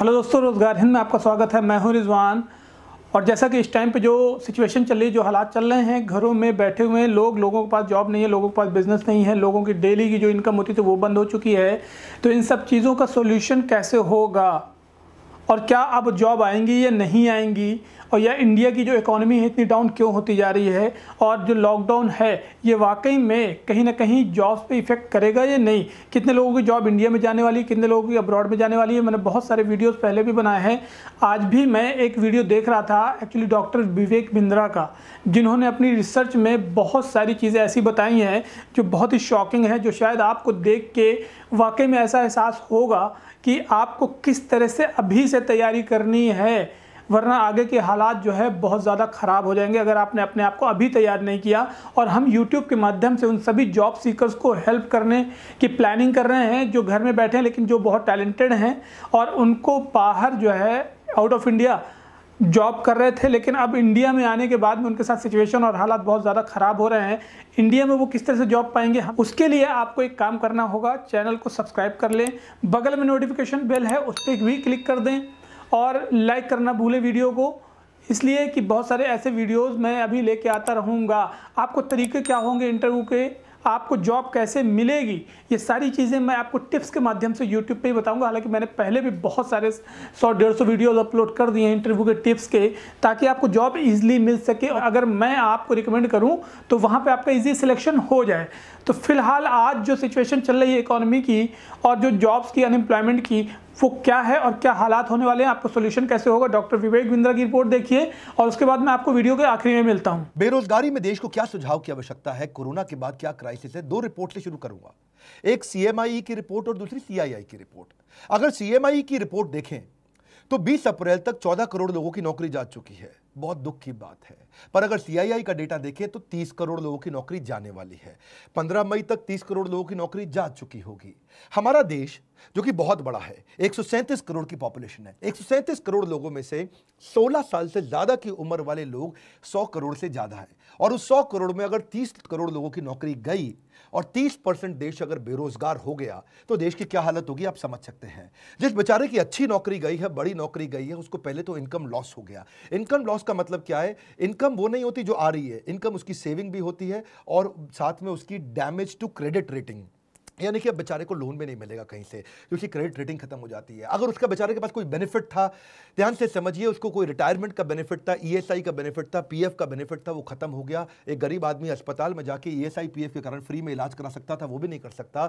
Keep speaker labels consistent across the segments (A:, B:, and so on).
A: hello दोस्तों रोज़गार हिंद में आपका स्वागत है मैं हूं रिजवान और जैसा कि इस टाइम पे जो सिचुएशन चल रही है जो हालात चल रहे हैं घरों में बैठे हुए हैं लोग लोगों के पास जॉब नहीं है लोगों के पास बिज़नेस नहीं है लोगों की डेली की जो इनकम होती थी तो वो बंद हो चुकी है तो इन सब चीज़ों का सोल्यूशन कैसे होगा और क्या अब जॉब आएंगी या नहीं आएंगी और या इंडिया की जो इकोनॉमी है इतनी डाउन क्यों होती जा रही है और जो लॉकडाउन है ये वाकई में कहीं ना कहीं जॉब्स पे इफ़ेक्ट करेगा या नहीं कितने लोगों की जॉब इंडिया में जाने वाली है कितने लोगों की अब्रॉड में जाने वाली है मैंने बहुत सारे वीडियोज़ पहले भी बनाए हैं आज भी मैं एक वीडियो देख रहा था एक्चुअली डॉक्टर विवेक बिंद्रा का जिन्होंने अपनी रिसर्च में बहुत सारी चीज़ें ऐसी बताई हैं जो बहुत ही शॉकिंग है जो शायद आपको देख के वाकई में ऐसा एहसास होगा कि आपको किस तरह से अभी से तैयारी करनी है वरना आगे के हालात जो है बहुत ज़्यादा ख़राब हो जाएंगे अगर आपने अपने आप को अभी तैयार नहीं किया और हम YouTube के माध्यम से उन सभी जॉब सीकर्स को हेल्प करने की प्लानिंग कर रहे हैं जो घर में बैठे हैं लेकिन जो बहुत टैलेंटेड हैं और उनको बाहर जो है आउट ऑफ इंडिया जॉब कर रहे थे लेकिन अब इंडिया में आने के बाद में उनके साथ सिचुएशन और हालात बहुत ज़्यादा ख़राब हो रहे हैं इंडिया में वो किस तरह से जॉब पाएंगे हम उसके लिए आपको एक काम करना होगा चैनल को सब्सक्राइब कर लें बगल में नोटिफिकेशन बेल है उस पर भी क्लिक कर दें और लाइक करना भूलें वीडियो को इसलिए कि बहुत सारे ऐसे वीडियोज़ मैं अभी लेके आता रहूँगा आपको तरीके क्या होंगे इंटरव्यू के आपको जॉब कैसे मिलेगी ये सारी चीज़ें मैं आपको टिप्स के माध्यम से यूट्यूब पर ही बताऊँगा हालाँकि मैंने पहले भी बहुत सारे सौ डेढ़ सौ वीडियोज़ अपलोड कर दिए हैं इंटरव्यू के टिप्स के ताकि आपको जॉब ईजिली मिल सके और अगर मैं आपको रिकमेंड करूँ तो वहाँ पर आपका ईजी सिलेक्शन हो जाए तो फिलहाल आज जो सिचुएशन चल रही है इकोनॉमी की और जो जॉब्स की अनएम्प्लॉयमेंट की वो क्या है और क्या हालात होने वाले हैं आपको सोल्यूशन कैसे होगा डॉक्टर विवेक बिंद्रा की रिपोर्ट देखिए और उसके बाद मैं आपको वीडियो के आखिरी में
B: मिलता हूँ बेरोजगारी में देश को क्या सुझाव की आवश्यकता है कोरोना के बाद क्या क्राइसिस है दो रिपोर्ट से शुरू करूंगा एक सीएमआई e की रिपोर्ट और दूसरी सीआईआई की रिपोर्ट अगर सीएमआई e की रिपोर्ट देखें तो 20 अप्रैल तक 14 करोड़ लोगों की नौकरी जा चुकी है बहुत दुख की बात है पर अगर सीआईआई का डेटा देखें तो 30 करोड़ लोगों की नौकरी जाने वाली है 15 मई तक 30 करोड़ लोगों की नौकरी जा चुकी होगी हमारा देश जो कि बहुत बड़ा है एक करोड़ की पॉपुलेशन है एक करोड़ लोगों में से 16 साल से ज़्यादा की उम्र वाले लोग 100 करोड़ से ज़्यादा है और उस 100 करोड़ में अगर 30 करोड़ लोगों की नौकरी गई और 30 परसेंट देश अगर बेरोजगार हो गया तो देश की क्या हालत होगी आप समझ सकते हैं जिस बेचारे की अच्छी नौकरी गई है बड़ी नौकरी गई है उसको पहले तो इनकम लॉस हो गया इनकम लॉस का मतलब क्या है इनकम वो नहीं होती जो आ रही है इनकम उसकी सेविंग भी होती है और साथ में उसकी डैमेज टू क्रेडिट रेटिंग यानी कि अब बेचारे को लोन भी नहीं मिलेगा कहीं से क्योंकि क्रेडिट रेटिंग खत्म हो जाती है अगर उसका बेचारे के पास कोई बेनिफिट था ध्यान से समझिए उसको कोई रिटायरमेंट का बेनिफिट था ईएसआई e का बेनिफिट था पीएफ का बेनिफिट था वो खत्म हो गया एक गरीब आदमी अस्पताल में जाके ईएसआई e पीएफ के कारण फ्री में इलाज करा सकता था वो भी नहीं कर सकता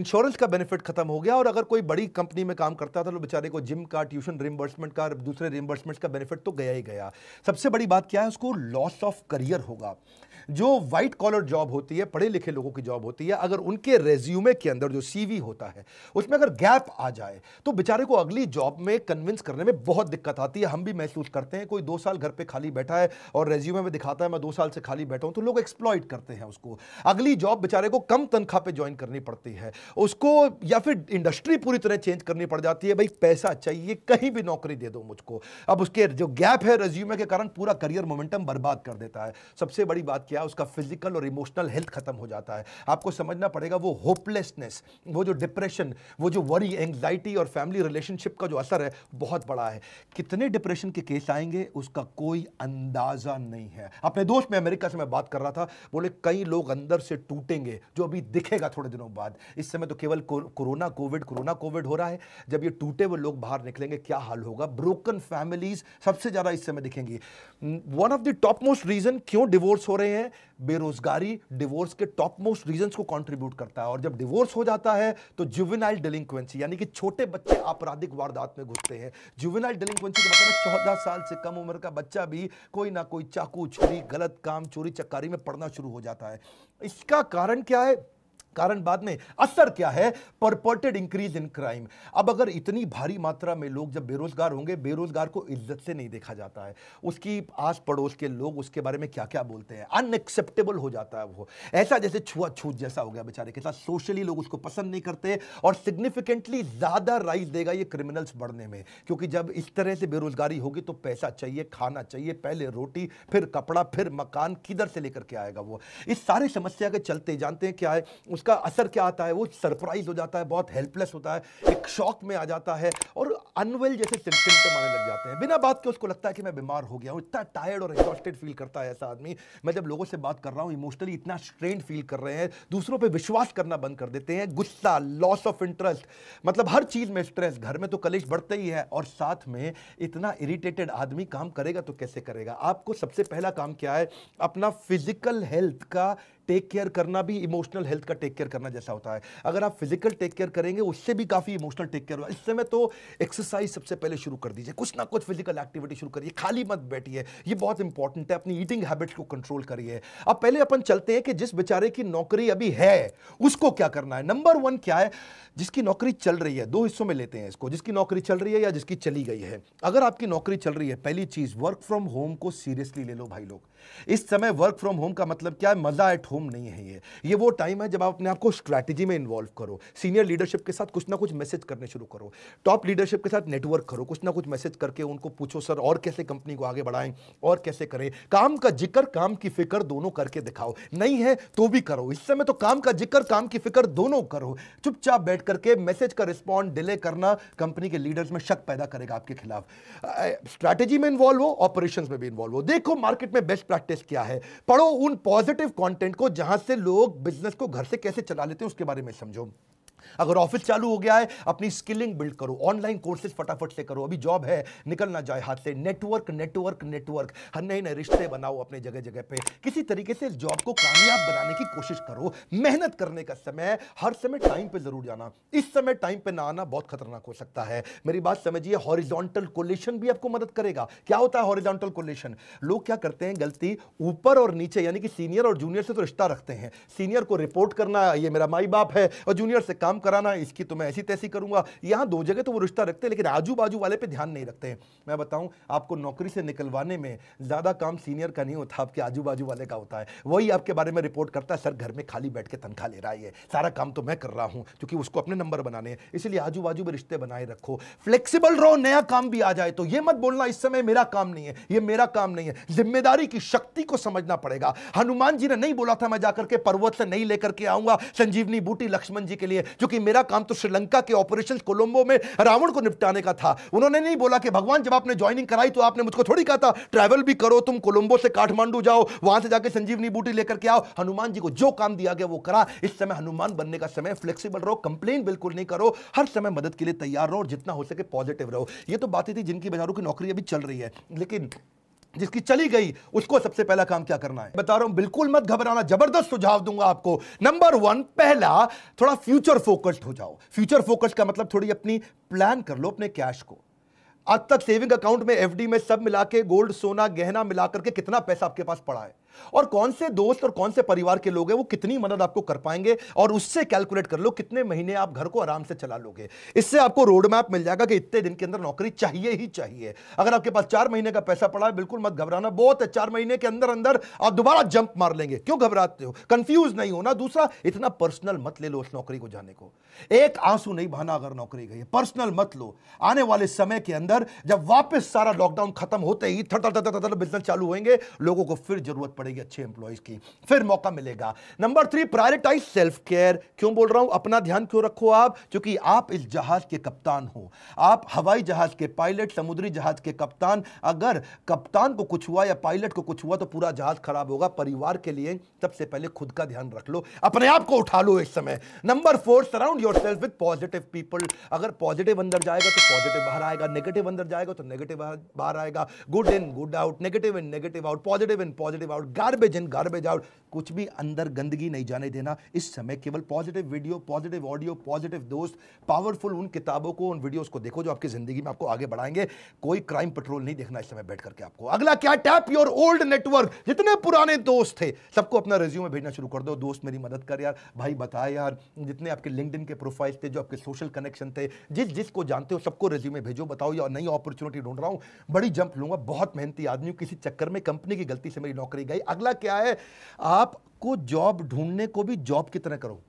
B: इंश्योरेंस का बेनिफिट खत्म हो गया और अगर कोई बड़ी कंपनी में काम करता था तो बेचारे को जिम का ट्यूशन रिमबर्समेंट का दूसरे रिमबर्समेंट का बेनिफिट तो गया ही गया सबसे बड़ी बात क्या है उसको लॉस ऑफ करियर होगा जो व्हाइट कॉलर जॉब होती है पढ़े लिखे लोगों की जॉब होती है अगर उनके रेज्यूमे रिज्यूमे के अंदर जो सीवी होता है उसमें अगर गैप आ जाए तो बेचारे को अगली जॉब में कन्विंस करने में बहुत दिक्कत आती है हम भी महसूस करते हैं कोई दो साल घर पे खाली बैठा है और रेज्यूमे में दिखाता है मैं दो साल से खाली बैठा हूँ तो लोग एक्सप्लॉइट करते हैं उसको अगली जॉब बेचारे को कम तनख्वाह पर ज्वाइन करनी पड़ती है उसको या फिर इंडस्ट्री पूरी तरह चेंज करनी पड़ जाती है भाई पैसा चाहिए कहीं भी नौकरी दे दो मुझको अब उसके जो गैप है रेज्यूमे के कारण पूरा करियर मोमेंटम बर्बाद कर देता है सबसे बड़ी बात क्या है उसका फिजिकल और इमोशनल हेल्थ खत्म हो जाता है आपको समझना पड़ेगा वो होपलेस होपलेसनेस वो जो डिप्रेशन वो जो वरी एंग्जाइटी और फैमिली रिलेशनशिप का जो असर है बहुत बड़ा है कितने डिप्रेशन के केस आएंगे उसका कोई अंदाज़ा नहीं है अपने दोस्त में अमेरिका से मैं बात कर रहा था बोले कई लोग अंदर से टूटेंगे जो अभी दिखेगा थोड़े दिनों बाद इस समय तो केवल कोरोना कोविड कोरोना कोविड हो रहा है जब ये टूटे वो लोग बाहर निकलेंगे क्या हाल होगा ब्रोकन फैमिलीज सबसे ज़्यादा इस समय दिखेंगी one of the top most reason क्यों डिवोर्स हो रहे हैं बेरोजगारी डिवोर्स के टॉप मोस्ट रीजन को कॉन्ट्रीब्यूट करता है और जब डिवोर्स हो जाता है तो जुवेनाइल डिलिंक्वेंसी यानी कि छोटे बच्चे आपराधिक वारदात में घुसते हैं जुवेनाइल डिलिंक्वेंसी का मतलब चौदह साल से कम उम्र का बच्चा भी कोई ना कोई चाकू छुरी गलत काम चोरी चकारी में पड़ना शुरू हो जाता है इसका कारण क्या है कारण बाद में असर क्या है परपोर्टेड इंक्रीज इन क्राइम अब अगर इतनी भारी मात्रा में लोग जब बेरोजगार होंगे बेरोजगार को इज्जत से नहीं देखा जाता है उसकी आस पड़ोस के लोग उसके बारे में क्या क्या बोलते हैं अनएक्सेप्टेबल हो जाता है वो ऐसा जैसे छुआछूत जैसा हो गया बेचारे के साथ सोशली लोग उसको पसंद नहीं करते और सिग्निफिकेंटली ज़्यादा राइज देगा ये क्रिमिनल्स बढ़ने में क्योंकि जब इस तरह से बेरोजगारी होगी तो पैसा चाहिए खाना चाहिए पहले रोटी फिर कपड़ा फिर मकान किधर से लेकर के आएगा वो इस सारी समस्या के चलते जानते हैं क्या है उसका उसका असर क्या आता है वो सरप्राइज हो जाता है बहुत हेल्पलेस होता है एक शॉक में आ जाता है और अनवेल जैसे सिम्टम आने लग जाते हैं बिना बात के उसको लगता है कि मैं बीमार हो गया हूँ इतना टायर्ड और एग्जॉस्टेड फील करता है ऐसा आदमी मैं जब लोगों से बात कर रहा हूँ इमोशनली इतना स्ट्रेंड फील कर रहे हैं दूसरों पर विश्वास करना बंद कर देते हैं गुस्सा लॉस ऑफ इंटरेस्ट मतलब हर चीज़ में स्ट्रेस घर में तो कलेश बढ़ते ही है और साथ में इतना इरिटेटेड आदमी काम करेगा तो कैसे करेगा आपको सबसे पहला काम क्या है अपना फिजिकल हेल्थ का टेक केयर करना भी इमोशनल हेल्थ का टेक केयर करना जैसा होता है अगर आप फिजिकल टेक केयर करेंगे उससे भी काफ़ी इमोशनल टेक केयर होगा इस समय तो एक्सरसाइज सबसे पहले शुरू कर दीजिए कुछ ना कुछ फिजिकल एक्टिविटी शुरू करिए खाली मत बैठिए ये बहुत इंपॉर्टेंट है अपनी ईटिंग हैबिट्स को कंट्रोल करिए अब पहले अपन चलते हैं कि जिस बेचारे की नौकरी अभी है उसको क्या करना है नंबर वन क्या है जिसकी नौकरी चल रही है दो हिस्सों में लेते हैं इसको जिसकी नौकरी चल रही है या जिसकी चली गई है अगर आपकी नौकरी चल रही है पहली चीज़ वर्क फ्रॉम होम को सीरियसली ले लो भाई लोग इस समय वर्क फ्रॉम होम का मतलब क्या है मज़ा एट होम गुम नहीं है ये ये वो टाइम है जब आप अपने आप को स्ट्रैटेजी में इन्वॉल्व करो सीनियर लीडरशिप के साथ कुछ ना कुछ मैसेज करने शुरू करो टॉप लीडरशिप के साथ नेटवर्क करो कुछ ना कुछ मैसेज करके उनको पूछो सर और कैसे कंपनी को आगे बढ़ाएं और कैसे करें काम का जिक्र काम की फिक्र दोनों करके दिखाओ नहीं है तो भी करो इस समय तो काम का जिक्र काम की फिक्र दोनों करो चुपचाप बैठ करके मैसेज का रिस्पॉन्ड डिले करना कंपनी के लीडर्स में शक पैदा करेगा आपके खिलाफ स्ट्रैटेजी में इन्वॉल्व हो ऑपरेशन में भी इन्वॉल्व हो देखो मार्केट में बेस्ट प्रैक्टिस क्या है पढ़ो उन पॉजिटिव कंटेंट को जहां से लोग बिजनेस को घर से कैसे चला लेते हैं उसके बारे में समझो अगर ऑफिस चालू हो गया है अपनी स्किलिंग बिल्ड करो ऑनलाइन कोर्सेज फटाफट से करो अभी जॉब है निकल ना जाए हाथ से नेटवर्क नेटवर्क नेटवर्क हर नए नए रिश्ते बनाओ अपने जगह जगह पे किसी तरीके से जॉब को कामयाब बनाने की कोशिश करो मेहनत करने का समय हर समय टाइम पर जरूर जाना इस समय टाइम पर ना आना बहुत खतरनाक हो सकता है मेरी बात समझिए हॉरिजॉन्टल कोलेशन भी आपको मदद करेगा क्या होता है हॉरिजोंटल कोलेशन लोग क्या करते हैं गलती ऊपर और नीचे यानी कि सीनियर और जूनियर से तो रिश्ता रखते हैं सीनियर को रिपोर्ट करना ये मेरा माई बाप है और जूनियर से काम कराना इसकी तो मैं ऐसी तैसी करूंगा यहां दो जगह तो वो रिश्ता रखते हैं लेकिन आजू बाजू वाले पे ध्यान नहीं रखते हैं मैं बताऊं आपको नौकरी से निकलवाने में ज़्यादा काम सीनियर का नहीं होता आपके आजू बाजू वाले का होता है वही आपके बारे में रिपोर्ट करता है सर घर में खाली बैठ के तनख्वाह ले रहा है सारा काम तो मैं कर रहा हूं क्योंकि उसको अपने नंबर बनाने हैं इसलिए आजू बाजू में रिश्ते बनाए रखो फ्लेक्सीबल रहो नया काम भी आ जाए तो यह मत बोलना इस समय मेरा काम नहीं है यह मेरा काम नहीं है जिम्मेदारी की शक्ति को समझना पड़ेगा हनुमान जी ने नहीं बोला था मैं जाकर के पर्वत से नहीं लेकर के आऊंगा संजीवनी बूटी लक्ष्मण जी के लिए जो क्योंकि मेरा काम तो श्रीलंका के ऑपरेशन कोलंबो में रावण को निपटाने का था उन्होंने नहीं बोला कि भगवान जब आपने ज्वाइनिंग कराई तो आपने मुझको थोड़ी कहा था ट्रैवल भी करो तुम कोलंबो से काठमांडू जाओ वहां से जाकर संजीवनी बूटी लेकर के आओ हनुमान जी को जो काम दिया गया वो करा इस समय हनुमान बनने का समय फ्लेक्सीबल रहो कंप्लेन बिल्कुल नहीं करो हर समय मदद के लिए तैयार रहो और जितना हो सके पॉजिटिव रहो ये तो बातें थी जिनकी बाजारों की नौकरी अभी चल रही है लेकिन जिसकी चली गई उसको सबसे पहला काम क्या करना है बता रहा हूं बिल्कुल मत घबराना जबरदस्त सुझाव दूंगा आपको नंबर वन पहला थोड़ा फ्यूचर फोकस्ड हो जाओ फ्यूचर फोकस्ड का मतलब थोड़ी अपनी प्लान कर लो अपने कैश को आज तक सेविंग अकाउंट में एफडी में सब मिला के गोल्ड सोना गहना मिलाकर के कितना पैसा आपके पास पड़ा है और कौन से दोस्त और कौन से परिवार के लोग हैं वो कितनी मदद आपको कर पाएंगे और उससे कैलकुलेट कर लो कितने महीने आप घर को आराम से चला लोगे इससे आपको रोड मैप मिल जाएगा कि इतने दिन के अंदर नौकरी चाहिए ही चाहिए अगर आपके पास चार महीने का पैसा पड़ा है बिल्कुल मत घबराना बहुत है चार महीने के अंदर अंदर आप दोबारा जंप मार लेंगे क्यों घबराते हो कंफ्यूज नहीं होना दूसरा इतना पर्सनल मत ले लो उस नौकरी को जाने को एक आंसू नहीं बहाना अगर नौकरी गई पर्सनल मत लो आने वाले समय के अंदर जब वापस सारा लॉकडाउन खत्म होते ही थर थर थर थर बिजनेस चालू होंगे लोगों को फिर जरूरत पड़ेगी पड़ेगी अच्छे एम्प्लॉयज़ की फिर मौका मिलेगा number three prioritise self care क्यों बोल रहा हूं अपना ध्यान क्यों रखो आप क्योंकि आप इस जहाज़ के कप्तान हो आप हवाई जहाज़ के पायलट समुद्री जहाज़ के कप्तान अगर कप्तान को कुछ हुआ या पायलट को कुछ हुआ तो पूरा जहाज़ खराब होगा परिवार के लिए सबसे पहले खुद का ध्यान रख लो अपने आप को उठा लो इस समय number four surround yourself with positive people अगर पॉजिटिव अंदर जाएगा तो पॉजिटिव बाहर आएगा नेगेटिव अंदर जाएगा तो नेगेटिव बाहर आएगा good in good out negative in negative out positive in positive out garbage in garbage out कुछ भी अंदर गंदगी नहीं जाने देना इस समय केवल positive video positive audio positive दोस्त पावरफुल उन किताबों को उन वीडियोस को देखो जो आपकी जिंदगी में आपको आगे बढ़ाएंगे कोई क्राइम पेट्रोल नहीं देखना इस समय बैठ करके आपको अगला क्या टैप योर ओल्ड नेटवर्क जितने पुराने दोस्त थे सबको अपना में भेजना शुरू कर दो दोस्त मेरी मदद कर यार भाई बताए यार जितने आपके लिंकड के प्रोफाइल थे जो आपके सोशल कनेक्शन थे जिस जिसको जानते हो सबको में भेजो बताओ या नई अपॉर्चुनिटी ढूंढ रहा हूँ बड़ी जंप लूंगा बहुत मेहनती आदमी किसी चक्कर में कंपनी की गलती से मेरी नौकरी गई भाई अगला क्या है आपको जॉब ढूंढने को भी जॉब की तरह करो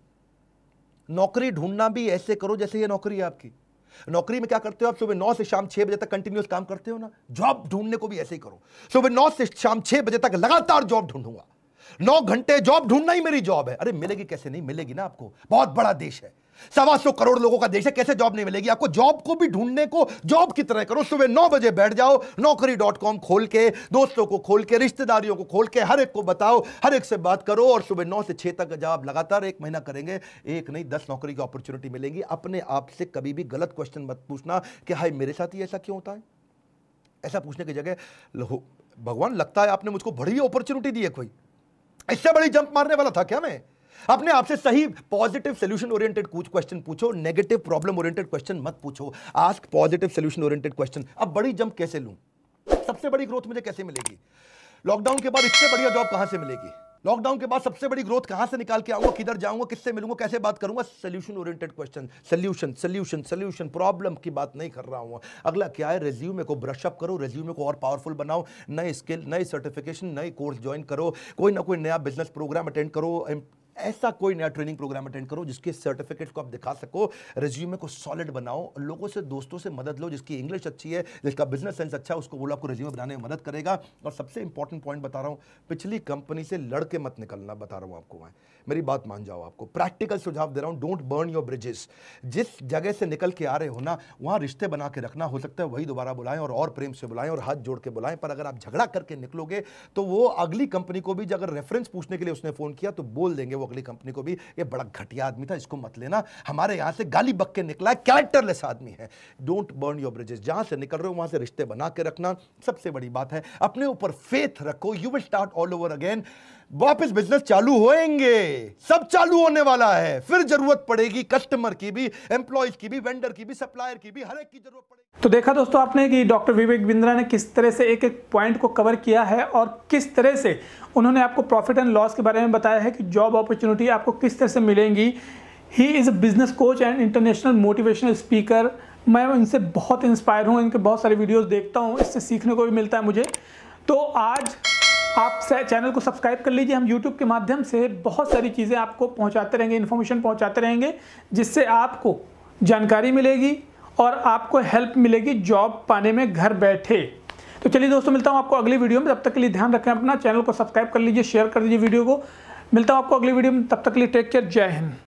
B: नौकरी ढूंढना भी ऐसे करो जैसे ये नौकरी है आपकी नौकरी में क्या करते हो आप सुबह नौ से शाम छह बजे तक कंटिन्यूस काम करते हो ना जॉब ढूंढने को भी ऐसे ही करो सुबह नौ से शाम छह बजे तक लगातार जॉब ढूंढूंगा नौ घंटे जॉब ढूंढना ही मेरी जॉब है अरे मिलेगी कैसे नहीं मिलेगी ना आपको बहुत बड़ा देश है सवा सौ करोड़ लोगों का देश है कैसे जॉब नहीं मिलेगी आपको जॉब को भी ढूंढने को जॉब की तरह करो सुबह नौ बजे बैठ जाओ नौकरी डॉट कॉम खोल के दोस्तों को खोल के रिश्तेदारियों को खोल के हर एक को बताओ हर एक से बात करो और सुबह नौ से छह तक जब लगातार एक महीना करेंगे एक नहीं दस नौकरी की अपॉर्चुनिटी मिलेंगी अपने आप से कभी भी गलत क्वेश्चन मत पूछना कि हाई मेरे साथ ही ऐसा क्यों होता है ऐसा पूछने की जगह भगवान लगता है आपने मुझको बड़ी अपॉर्चुनिटी दी है कोई इससे बड़ी जंप मारने वाला था क्या मैं अपने आप से सही पॉजिटिव सोल्यूशन ओरिएंटेड क्वेश्चन पूछो नेगेटिव प्रॉब्लम ओरिएंटेड क्वेश्चन मत पूछो ask positive solution oriented question अब बड़ी जंप कैसे लूँ सबसे बड़ी ग्रोथ मुझे कैसे मिलेगी लॉकडाउन के बाद इससे बढ़िया जॉब कहां से मिलेगी लॉकडाउन के बाद सबसे बड़ी ग्रोथ कहां से निकाल के आऊंगा किधर जाऊंगा किससे मिलूंगा कैसे बात करूंगा solution oriented question solution solution solution problem की बात नहीं कर रहा हूं अगला क्या है रेज्यूमे को ब्रशअप करो रेज्यूमे को और पावरफुल बनाओ नए स्किल नए सर्टिफिकेशन नए कोर्स ज्वाइन करो कोई ना कोई नया बिजनेस प्रोग्राम अटेंड करो ऐसा कोई नया ट्रेनिंग प्रोग्राम अटेंड करो जिसके सर्टिफिकेट को आप दिखा सको रिज्यूमे को सॉलिड बनाओ लोगों से दोस्तों से मदद लो जिसकी इंग्लिश अच्छी है जिसका बिजनेस सेंस अच्छा है उसको बोलो आपको रिज्यूमे बनाने में मदद करेगा और सबसे इंपॉर्टेंट पॉइंट बता रहा हूँ पिछली कंपनी से लड़के मत निकलना बता रहा हूँ आपको मैं मेरी बात मान जाओ आपको प्रैक्टिकल सुझाव दे रहा हूँ डोंट बर्न योर ब्रिजेस जिस जगह से निकल के आ रहे हो ना वहाँ रिश्ते बना के रखना हो सकता है वही दोबारा बुलाएं और और प्रेम से बुलाएं और हाथ जोड़ के बुलाएं पर अगर आप झगड़ा करके निकलोगे तो वो अगली कंपनी को भी अगर रेफरेंस पूछने के लिए उसने फ़ोन किया तो बोल देंगे वो अगली कंपनी को भी ये बड़ा घटिया आदमी था इसको मत लेना हमारे यहाँ से गाली बक के निकला है कैरेक्टरलेस आदमी है डोंट बर्न योर ब्रिजेस जहाँ से निकल रहे हो वहाँ से रिश्ते बना के रखना सबसे बड़ी बात है अपने ऊपर फेथ रखो you will start all over again वापस बिजनेस चालू होएंगे सब चालू होने वाला है फिर जरूरत
A: पड़ेगी कस्टमर की भी एम्प्लॉयज की भी वेंडर की भी सप्लायर की भी हर एक की जरूरत पड़ेगी तो देखा दोस्तों आपने कि डॉक्टर विवेक बिंद्रा ने किस तरह से एक एक पॉइंट को कवर किया है और किस तरह से उन्होंने आपको प्रॉफिट एंड लॉस के बारे में बताया है कि जॉब अपॉर्चुनिटी आपको किस तरह से मिलेंगी he is a business coach and international motivational speaker मैं इनसे बहुत इंस्पायर हूँ इनके बहुत सारे वीडियोस देखता हूँ इससे सीखने को भी मिलता है मुझे तो आज आप चैनल को सब्सक्राइब कर लीजिए हम यूट्यूब के माध्यम से बहुत सारी चीज़ें आपको पहुँचाते रहेंगे इन्फॉर्मेशन पहुँचाते रहेंगे जिससे आपको जानकारी मिलेगी और आपको हेल्प मिलेगी जॉब पाने में घर बैठे तो चलिए दोस्तों मिलता हूँ आपको अगली वीडियो में तब तक के लिए ध्यान रखें अपना चैनल को सब्सक्राइब कर लीजिए शेयर कर दीजिए वीडियो को मिलता हूँ आपको अगली वीडियो में तब तक के लिए टेक केयर जय हिंद